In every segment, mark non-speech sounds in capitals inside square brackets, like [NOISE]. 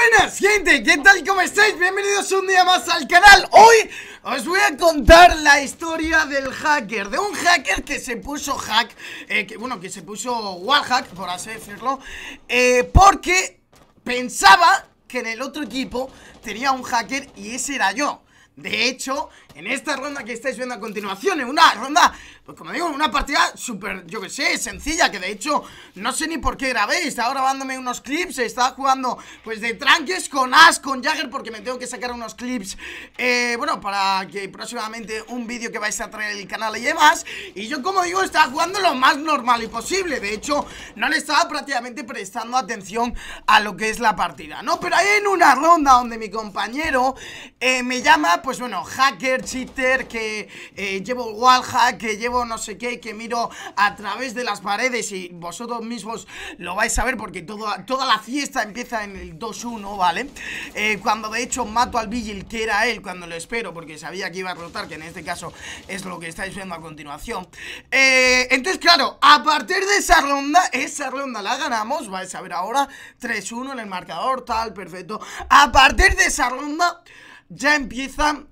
buenas gente, ¿qué tal? ¿Cómo estáis? Bienvenidos un día más al canal Hoy os voy a contar la historia del hacker De un hacker que se puso hack eh, que, Bueno, que se puso wallhack, por así decirlo eh, Porque pensaba que en el otro equipo tenía un hacker y ese era yo de hecho, en esta ronda que estáis viendo a continuación, en una ronda, pues como digo, una partida súper, yo que sé, sencilla, que de hecho no sé ni por qué grabé, estaba grabándome unos clips, estaba jugando pues de tranques con Ash, con Jagger, porque me tengo que sacar unos clips, eh, bueno, para que próximamente un vídeo que vais a traer el canal y demás, y yo como digo, estaba jugando lo más normal y posible, de hecho no le estaba prácticamente prestando atención a lo que es la partida, ¿no? Pero ahí en una ronda donde mi compañero eh, me llama, pues bueno, hacker, cheater, que eh, llevo wallhack, que llevo no sé qué, que miro a través de las paredes y vosotros mismos lo vais a ver porque toda, toda la fiesta empieza en el 2-1, ¿vale? Eh, cuando de hecho mato al Vigil, que era él, cuando lo espero porque sabía que iba a rotar, que en este caso es lo que estáis viendo a continuación. Eh, entonces, claro, a partir de esa ronda, esa ronda la ganamos, vais a ver ahora, 3-1 en el marcador, tal, perfecto. A partir de esa ronda ya empiezan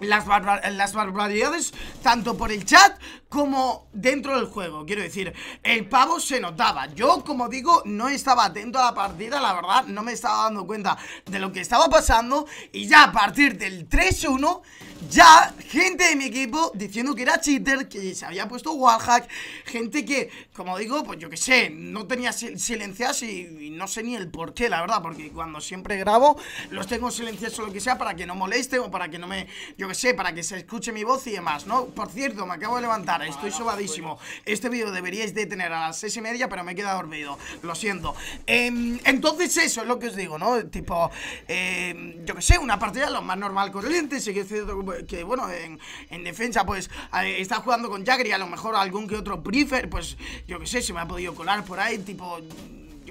las, las barbaridades tanto por el chat como dentro del juego, quiero decir, el pavo se notaba, yo como digo no estaba atento a la partida, la verdad no me estaba dando cuenta de lo que estaba pasando y ya a partir del 3-1 ya gente de mi equipo diciendo que era cheater, que se había puesto wallhack, gente que como digo, pues yo que sé, no tenía sil y, no sé ni el por qué, la verdad, porque cuando siempre grabo los tengo silenciados o lo que sea para que no moleste o para que no me, yo que sé, para que se escuche mi voz y demás, ¿no? Por cierto, me acabo de levantar estoy sobadísimo. Este vídeo deberíais detener a las seis y media, pero me he quedado dormido. Lo siento. Em, entonces, eso es lo que os digo, ¿no? Tipo, em, yo qué sé, una partida lo más normal corriente. Sí que que, bueno, en, defensa, pues está jugando con Jagger y a lo mejor algún que otro briefer, pues yo qué sé, se me ha podido colar por ahí, tipo.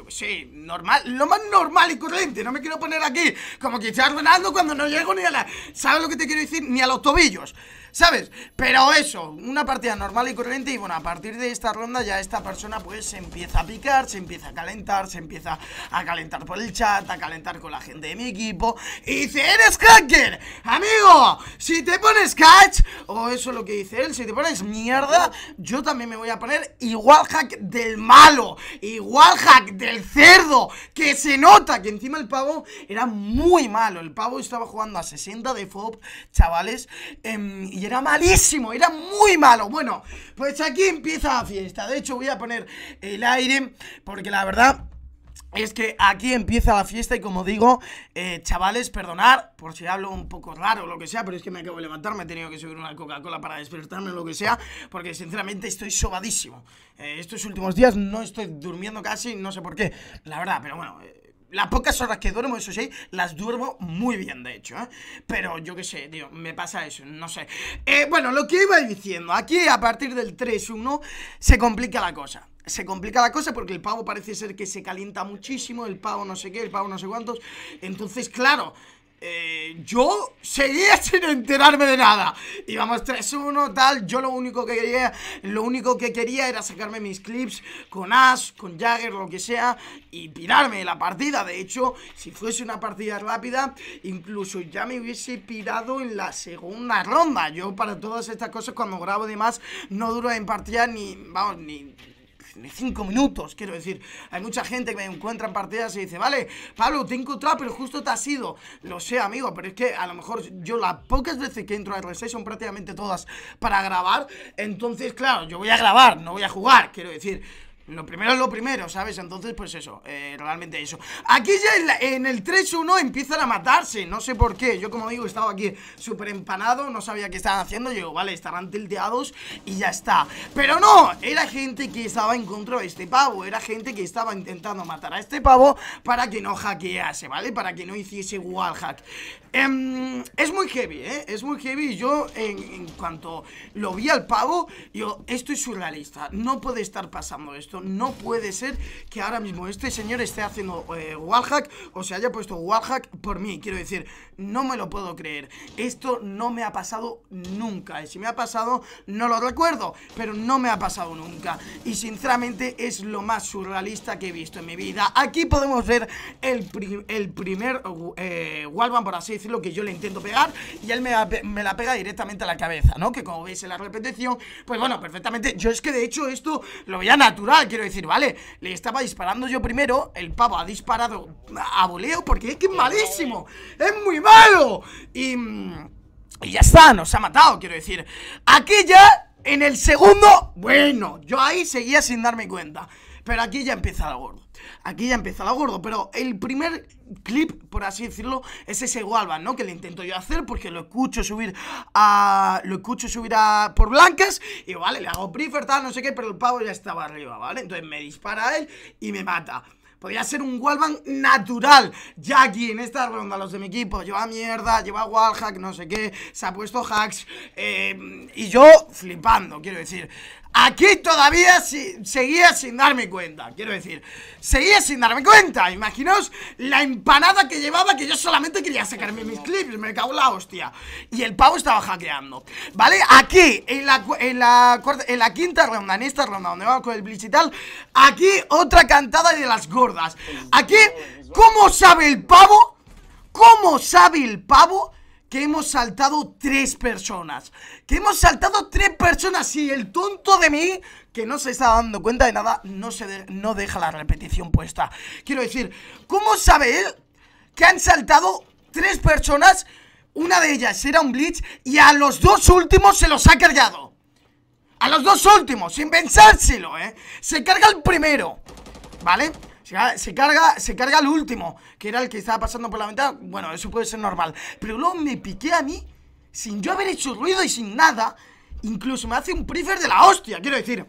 Sí, normal, lo más normal y corriente. No me quiero poner aquí como que Estás ganando cuando no llego ni a la. ¿Sabes lo que te quiero decir? Ni a los tobillos, ¿sabes? Pero eso, una partida normal y corriente. Y bueno, a partir de esta ronda ya esta persona pues se empieza a picar, se empieza a calentar, se empieza a calentar por el chat, a calentar con la gente de mi equipo. Y si ¡Eres hacker! Amigo, si te pones catch, o eso es lo que dice él, si te pones mierda, yo también me voy a poner igual hack del malo, igual hack del cerdo, que se nota que encima el pavo era muy malo. El pavo estaba jugando a 60 de FOB, chavales, em, y era malísimo, era muy malo. Bueno, pues aquí empieza la fiesta. De hecho, voy a poner el aire, porque la verdad es que aquí empieza la fiesta y como digo, eh, chavales, perdonar por si hablo un poco raro o lo que sea, pero es que me acabo de levantar, me he tenido que subir una Coca-Cola para despertarme o lo que sea, porque sinceramente estoy sobadísimo. Eh, estos últimos días no estoy durmiendo casi, no sé por qué, la verdad, pero bueno, las pocas horas que duermo, eso sí, las duermo muy bien, de hecho, ¿eh? Pero yo qué sé, tío, me pasa eso, no sé. Eh, bueno, lo que iba diciendo, aquí a partir del 3-1 se complica la cosa. Se complica la cosa porque el pavo parece ser que se calienta muchísimo, el pavo no sé qué, el pavo no sé cuántos. Entonces, claro, eh, yo seguía [LAUGHS] sin enterarme de nada. Íbamos 3-1, tal. Yo lo único que quería, lo único que quería era sacarme mis clips con Ash, con Jagger, lo que sea, y pirarme la partida. De hecho, si fuese una partida rápida, incluso ya me hubiese pirado en la segunda ronda. Yo para todas estas cosas, cuando grabo demás, no duro en partida ni, vamos, ni cinco minutos, quiero decir. Hay mucha gente que me encuentra en partidas y dice, vale, Pablo, te he encontrado, pero justo te has ido. Lo sé, amigo, pero es que a lo mejor yo las pocas veces que entro a R6 son prácticamente todas para grabar. Entonces, claro, yo voy a grabar, no voy a jugar, quiero decir. Lo primero es lo primero, ¿sabes? Entonces, pues eso, eh, realmente eso Aquí ya en, el 3-1 empiezan a matarse No sé por qué, yo como digo, estaba aquí súper empanado No sabía qué estaban haciendo, yo digo, vale, estarán tilteados y ya está Pero no, era gente que estaba en contra de este pavo Era gente que estaba intentando matar a este pavo Para que no hackease, ¿vale? Para que no hiciese wallhack em, Es muy heavy, ¿eh? Es muy heavy Yo, en, en cuanto lo vi al pavo Yo, esto es surrealista No puede estar pasando esto no puede ser que ahora mismo este señor esté haciendo eh, wallhack o se haya puesto wallhack por mí. Quiero decir, no me lo puedo creer. Esto no me ha pasado nunca. Y si me ha pasado, no lo recuerdo, pero no me ha pasado nunca. Y sinceramente es lo más surrealista que he visto en mi vida. Aquí podemos ver el, primer eh, por así decirlo, que yo le intento pegar y él me la, me la pega directamente a la cabeza, ¿no? Que como veis en la repetición, pues bueno, perfectamente. Yo es que de hecho esto lo veía natural quiero decir, ¿vale? Le estaba disparando yo primero, el pavo ha disparado a boleo, porque es que es malísimo, es muy malo. Y, mm, y ya está, nos ha matado, quiero decir. aquella en el segundo, bueno, yo ahí seguía sin darme cuenta. Pero aquí ya empieza lo gordo. Aquí ya empieza lo gordo. Pero el primer clip, por así decirlo, es ese Walvan, ¿no? Que le intento yo hacer porque lo escucho subir a. Lo escucho subir a. por blancas. Y vale, le hago prefer, tal, no sé qué, pero el pavo ya estaba arriba, ¿vale? Entonces me dispara a él y me mata. Podría ser un wallbang natural Ya aquí en esta ronda los de mi equipo Lleva mierda, lleva wallhack, no sé qué Se ha puesto hacks eh, Y yo flipando, quiero decir Aquí todavía seguía sin darme cuenta, quiero decir, seguía sin darme cuenta. Imaginaos la empanada que llevaba que yo solamente quería sacarme mis clips, me cago en la hostia. Y el pavo estaba hackeando, ¿vale? Aquí, en la, en la quinta ronda, en esta ronda donde vamos con el blitz y tal, aquí otra cantada de las gordas. Aquí, ¿cómo sabe el pavo? ¿Cómo sabe el pavo? que hemos saltado tres personas. Que hemos saltado tres personas y el tonto de mí, que no se está dando cuenta de nada, no, se no deja la repetición puesta. Quiero decir, ¿cómo sabe que han saltado tres personas? Una de ellas era un Blitz y a los dos últimos se los ha cargado. A los dos últimos, sin pensárselo, ¿eh? Se carga el primero, ¿vale? Se carga, se carga el último, que era el que estaba pasando por la ventana. Bueno, eso puede ser normal. Pero luego me piqué a mí, sin yo haber hecho ruido y sin nada. Incluso me hace un prefer de la hostia, quiero decir.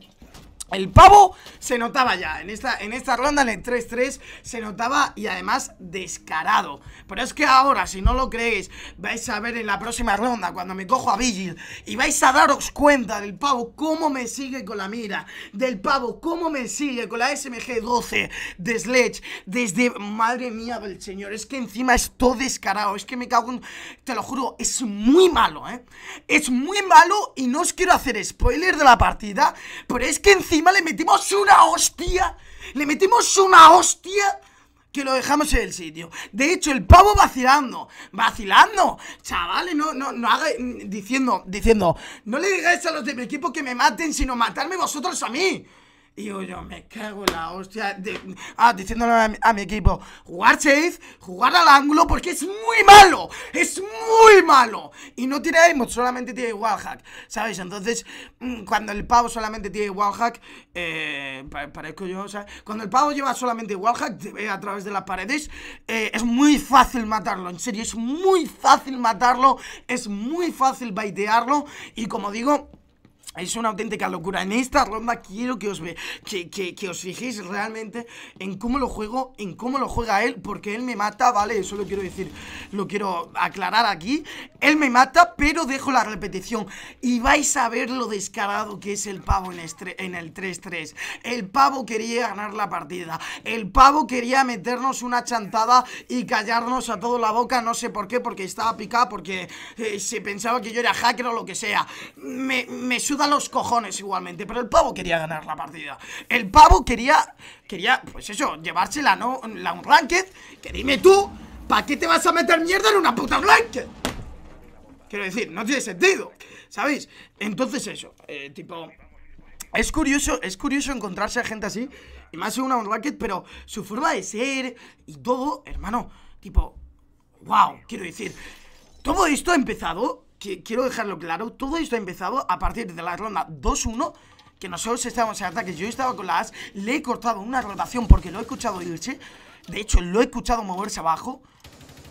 El pavo se notaba ya, en esta, en esta ronda, en el 3-3, se notaba y además descarado. Pero es que ahora, si no lo creéis, vais a ver en la próxima ronda, cuando me cojo a Vigil, y vais a daros cuenta del pavo cómo me sigue con la mira, del pavo cómo me sigue con la SMG-12 de Sledge, desde, madre mía del señor, es que encima es todo descarado, es que me cago en, te lo juro, es muy malo, ¿eh? Es muy malo y no os quiero hacer spoiler de la partida, pero es que encima le metimos una hostia. Le metimos una hostia que lo dejamos en el sitio. De hecho, el pavo vacilando, vacilando, chavales, no, no, no haga, diciendo, diciendo, no le digáis a los de mi equipo que me maten, sino matarme vosotros a mí. Y yo, me cago en la hostia. De, ah, diciéndole a mi, equipo, jugar chase jugar al ángulo porque es muy malo. Es muy malo. Y no tiene aim, solamente tiene wallhack. ¿Sabéis? Entonces, mm, cuando el pavo solamente tiene wallhack, eh, parezco yo, sea Cuando el pavo lleva solamente wallhack, ve a través de las paredes, eh, es muy fácil matarlo. En serio, es muy fácil matarlo. Es muy fácil baitearlo. Y como digo es una auténtica locura. En esta ronda quiero que os, ve, que, que, os fijéis realmente en cómo lo juego, en cómo lo juega él, porque él me mata, ¿vale? Eso lo quiero decir, lo quiero aclarar aquí. Él me mata, pero dejo la repetición. Y vais a ver lo descarado que es el pavo en, en el 3-3. El pavo quería ganar la partida. El pavo quería meternos una chantada y callarnos a todo la boca. No sé por qué, porque estaba picado porque eh, se pensaba que yo era hacker o lo que sea. Me, me suda los cojones igualmente, pero el pavo quería ganar la partida. El pavo quería, quería pues eso, llevarse la, no, la un ranked, que dime tú, ¿para qué te vas a meter mierda en una puta ranked? Quiero decir, no tiene sentido, ¿sabéis? Entonces eso, eh, tipo... Es curioso, es curioso encontrarse a gente así, y más en una ranked, pero su forma de ser y todo, hermano, tipo, wow, quiero decir, todo esto ha empezado quiero dejarlo claro, todo esto ha empezado a partir de la ronda 2-1 que nosotros estábamos en ataque, yo estaba con la le he cortado una rotación porque lo he escuchado irse, de hecho lo he escuchado moverse abajo,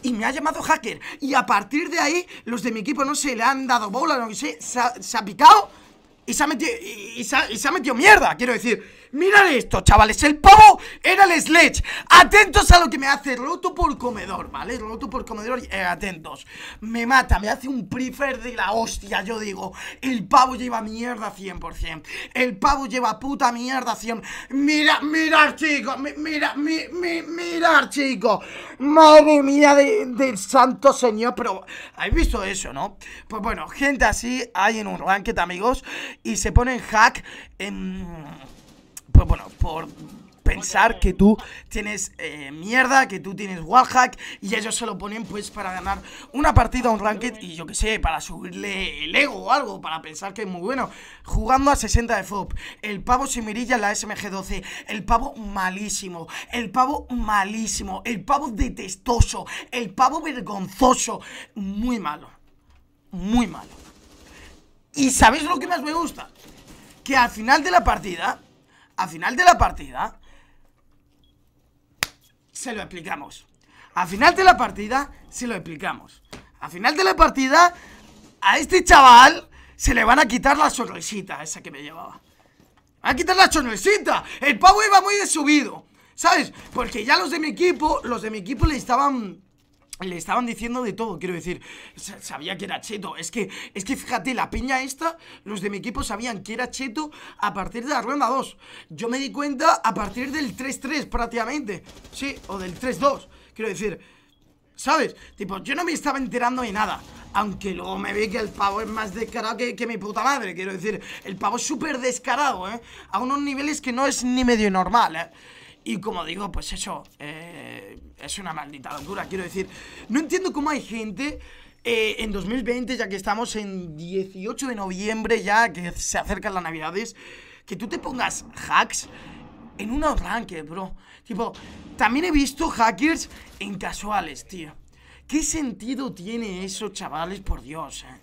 y me ha llamado hacker, y a partir de ahí los de mi equipo no sé, le han dado bola, no sé, se ha, picado y se ha y, se y se ha metido mierda, quiero decir, Mirad esto, chavales, el pavo era el sledge Atentos a lo que me hace roto por comedor, ¿vale? Roto por comedor, eh, atentos Me mata, me hace un prefer de la hostia, yo digo El pavo lleva mierda 100% El pavo lleva puta mierda 100% Mira, mirar, chicos, mirad, mira, mirad, mirar, chicos Madre mía del santo señor, pero ¿habéis visto eso, no? Pues bueno, gente así hay en un ranked, amigos Y se ponen hack en pues bueno, por pensar que tú tienes eh, mierda, que tú tienes wallhack y ellos se lo ponen pues para ganar una partida, un ranked y yo que sé, para subirle el ego o algo, para pensar que es muy bueno. Jugando a 60 de FOB, el pavo se mirilla en la SMG12, el pavo malísimo, el pavo malísimo, el pavo detestoso, el pavo vergonzoso, muy malo, muy malo. ¿Y sabéis lo que más me gusta? Que al final de la partida a final de la partida se lo explicamos. A final de la partida se lo explicamos. A final de la partida a este chaval se le van a quitar la sonrisita esa que me llevaba. Van a quitar la sonrisita. El pavo iba muy de subido. ¿Sabes? Porque ya los de mi equipo, los de mi equipo le estaban le estaban diciendo de todo, quiero decir Sabía que era cheto, es que Es que fíjate, la piña esta, los de mi equipo Sabían que era cheto a partir de la ronda 2 Yo me di cuenta a partir del 3-3 prácticamente Sí, o del 3-2, quiero decir ¿Sabes? Tipo, yo no me estaba enterando de nada aunque luego me vi que el pavo es más descarado que, que mi puta madre Quiero decir, el pavo es súper descarado, ¿eh? A unos niveles que no es ni medio normal, ¿eh? Y como digo, pues eso, eh, es una maldita locura, quiero decir. No entiendo cómo hay gente eh, en 2020, ya que estamos en 18 de noviembre, ya que se acercan las navidades, que tú te pongas hacks en un arranque, bro. Tipo, también he visto hackers en casuales, tío. ¿Qué sentido tiene eso, chavales, por Dios, eh?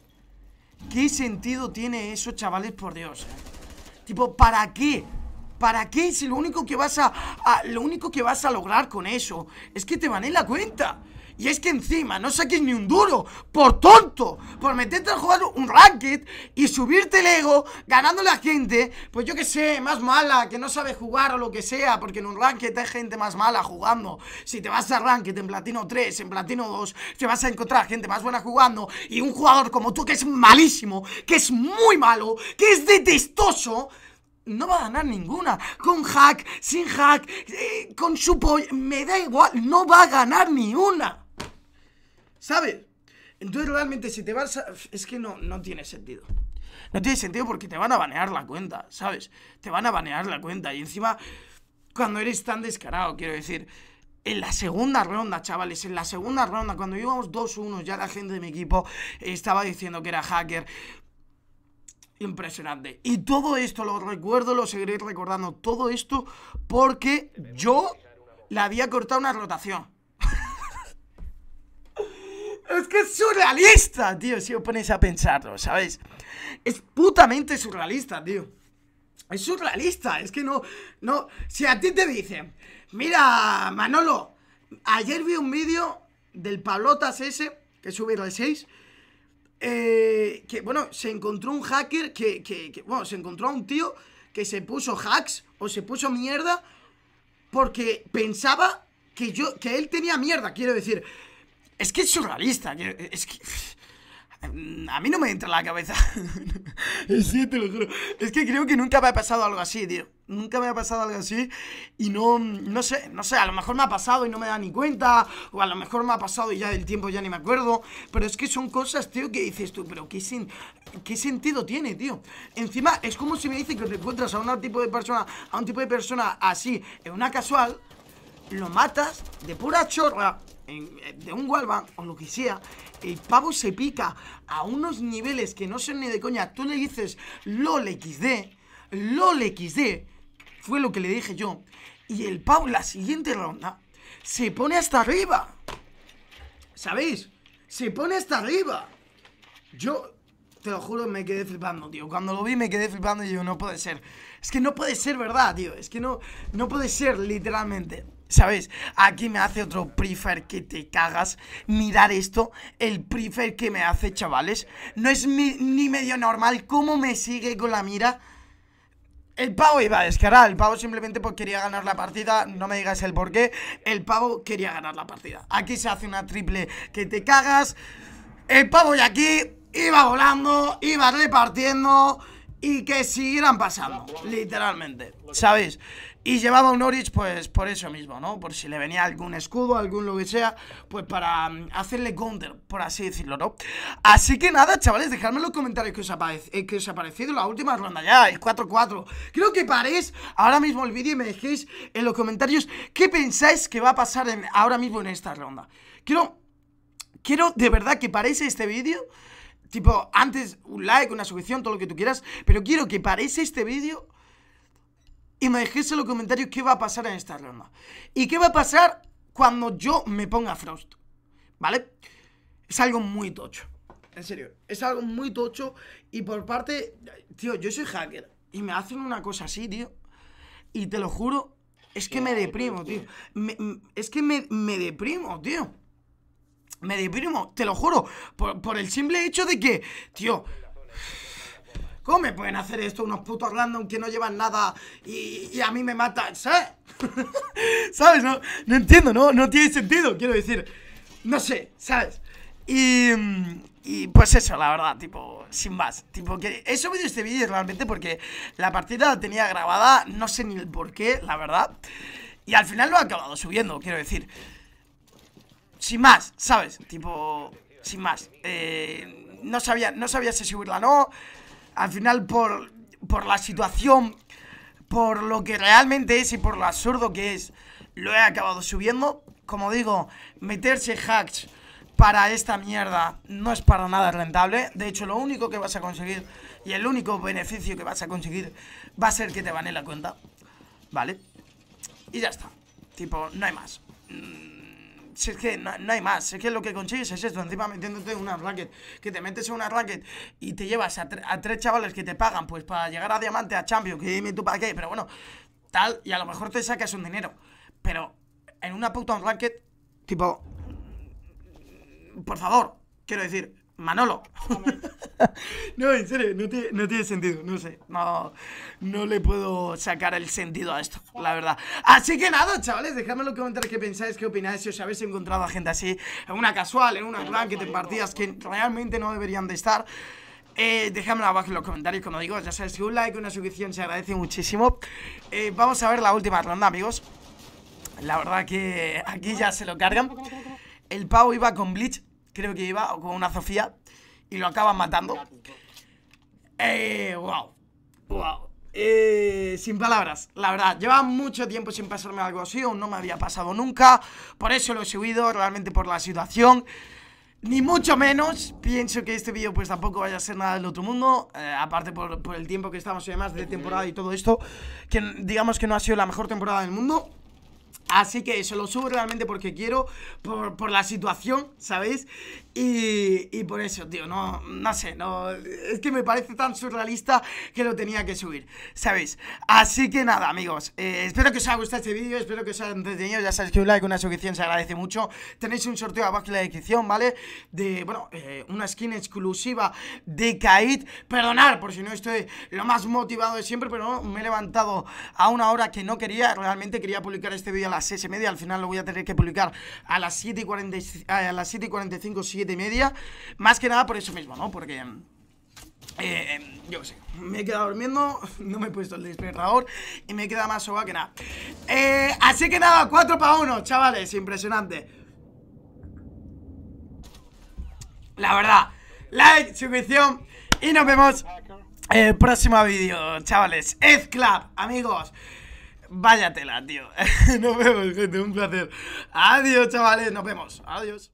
¿Qué sentido tiene eso, chavales, por Dios, eh? Tipo, ¿para qué? ¿Para qué? Si lo único que vas a, lo único que vas a lograr con eso es que te van en la cuenta. Y es que encima no saques ni un duro por tonto, por meterte a jugar un racket y subirte el ego ganando a la gente, pues yo que sé, más mala, que no sabe jugar o lo que sea, porque en un racket hay gente más mala jugando. Si te vas a racket en platino 3, en platino 2, te vas a encontrar gente más buena jugando y un jugador como tú que es malísimo, que es muy malo, que es detestoso, no va a ganar ninguna. Con hack, sin hack, eh, con su me da igual, no va a ganar ni una. ¿Sabes? Entonces realmente si te vas Es que no, no tiene sentido. No tiene sentido porque te van a banear la cuenta, ¿sabes? Te van a banear la cuenta. Y encima, cuando eres tan descarado, quiero decir, en la segunda ronda, chavales, en la segunda ronda, cuando íbamos 2-1, ya la gente de mi equipo estaba diciendo que era hacker impresionante. Y todo esto lo recuerdo, lo seguiré recordando, todo esto porque yo le había cortado una rotación. [LAUGHS] es que es surrealista, tío, si os ponéis a pensarlo, ¿sabéis? Es putamente surrealista, tío. Es surrealista, es que no, no, si a ti te dicen, mira, Manolo, ayer vi un vídeo del Pablotas ese, que subieron el 6, eh, que, bueno, se encontró un hacker que, bueno, se encontró a un tío que se puso hacks o se puso mierda porque pensaba que yo, que él tenía mierda, quiero decir. Es que es surrealista, es que... A mí no me entra la cabeza. [LAUGHS] sí, te lo juro. Es que creo que nunca me ha pasado algo así, tío. Nunca me ha pasado algo así. Y no, no sé, no sé, a lo mejor me ha pasado y no me da ni cuenta. O a lo mejor me ha pasado y ya el tiempo ya ni me acuerdo. Pero es que son cosas, tío, que dices tú, pero qué, sin qué sentido tiene, tío. Encima, es como si me dicen que te encuentras a un tipo de persona, a un tipo de persona así, en una casual, lo matas de pura chorra eh, de un Walban o lo que sea, el pavo se pica a unos niveles que no son ni de coña. Tú le dices LOL XD, LOL XD, fue lo que le dije yo. Y el pavo, la siguiente ronda, se pone hasta arriba. ¿Sabéis? Se pone hasta arriba. Yo, te lo juro, me quedé flipando, tío. Cuando lo vi me quedé flipando y yo, no puede ser. Es que no puede ser verdad, tío. Es que no, no puede ser, literalmente. ¿Sabes? Aquí me hace otro prefer que te cagas. Mirar esto, el prefer que me hace, chavales. No es ni medio normal cómo me sigue con la mira. El pavo iba a descargar, el pavo simplemente porque quería ganar la partida, no me digas el por qué, el pavo quería ganar la partida. Aquí se hace una triple que te cagas, el pavo y aquí iba volando, iba repartiendo, y que siguieran pasando, literalmente, ¿sabéis? Y llevaba un Orich pues por eso mismo, ¿no? Por si le venía algún escudo, algún lo que sea, pues para mm, hacerle counter, por así decirlo, ¿no? Así que nada, chavales, dejadme en los comentarios que os, eh, que os ha parecido la última ronda ya, el 4-4. Creo que paréis ahora mismo el vídeo y me dejéis en los comentarios qué pensáis que va a pasar ahora mismo en esta ronda. Quiero, quiero de verdad que paréis este vídeo Tipo, antes un like, una suscripción, todo lo que tú quieras. Pero quiero que paréis este vídeo y me dejéis en los comentarios qué va a pasar en esta rama Y qué va a pasar cuando yo me ponga Frost. ¿Vale? Es algo muy tocho. En serio, es algo muy tocho. Y por parte, tío, yo soy hacker. Y me hacen una cosa así, tío. Y te lo juro, es que me deprimo, tío. es que me deprimo, tío. Me deprimo, te lo juro, por, el simple hecho de que, tío, ¿Cómo me pueden hacer esto unos putos random que no llevan nada y, a mí me matan? ¿Sabes? [LAUGHS] ¿Sabes? No, no entiendo, ¿no? No tiene sentido, quiero decir. No sé, ¿sabes? Y, y pues eso, la verdad, tipo, sin más. Tipo, que he subido este vídeo realmente porque la partida la tenía grabada, no sé ni el por qué, la verdad. Y al final lo he acabado subiendo, quiero decir sin más, ¿sabes? Tipo, sin más. Eh, no, sabía, no si subirla o no. Al final, por, la situación, por lo que realmente es y por lo absurdo que es, lo he acabado subiendo. Como digo, meterse hacks para esta mierda no es para nada rentable. De hecho, lo único que vas a conseguir y el único beneficio que vas a conseguir va a ser que te en la cuenta. ¿Vale? Y ya está. Tipo, no hay más si es que no, hay más, es que lo que consigues es esto, encima metiéndote en una racket, que te metes en una racket y te llevas a, tres chavales que te pagan, pues para llegar a diamante, a champion, que dime tú para qué, pero bueno, tal, y a lo mejor te sacas un dinero, pero en una puta racket, tipo, por favor, quiero decir, Manolo. [LAUGHS] no, en serio, no, tiene sentido, no sé, no, no le puedo sacar el sentido a esto, la verdad. Así que nada, chavales, dejadme en los comentarios qué pensáis, qué opináis, si os habéis encontrado a gente así, en una casual, en una clan que te partías que realmente no deberían de estar. Eh, abajo en los comentarios, como digo, ya sabéis que un like, una suscripción se agradece muchísimo. Eh, vamos a ver la última ronda, amigos. La verdad que aquí ya se lo cargan. El pavo iba con Bleach creo que iba, con una Sofía, y lo acaban matando. Eh, wow, wow. Eh, sin palabras, la verdad, llevaba mucho tiempo sin pasarme algo así, aún no me había pasado nunca, por eso lo he subido, realmente por la situación, ni mucho menos, pienso que este vídeo pues tampoco vaya a ser nada del otro mundo, eh, aparte por, el tiempo que estamos y demás de temporada y todo esto, que digamos que no ha sido la mejor temporada del mundo, Así que eso lo subo realmente porque quiero, por, por la situación, ¿sabéis? Y, por eso, tío, no, no sé, no, es que me parece tan surrealista que lo tenía que subir, ¿sabéis? Así que nada, amigos, eh, espero que os haya gustado este vídeo, espero que os haya entretenido, ya sabéis que un like, una suscripción se agradece mucho, tenéis un sorteo abajo en la descripción, ¿vale? De, bueno, eh, una skin exclusiva de Kaid, perdonad por si no estoy lo más motivado de siempre, pero me he levantado a una hora que no quería, realmente quería publicar este vídeo a las 6 y media, al final lo voy a tener que publicar a las 7 y, 40, a las 7 y 45, y media. Más que nada por eso mismo, ¿no? Porque... Eh, eh, yo qué sé, me he quedado durmiendo, [LAUGHS] no me he puesto el despertador y me he quedado más soba que nada. Eh, así que nada, 4 para 1, chavales, impresionante. La verdad, like, suscripción y nos vemos el próximo vídeo, chavales. es Club, amigos. Váyatela, tío. [LAUGHS] nos vemos, gente, un placer. Adiós, chavales, nos vemos. Adiós.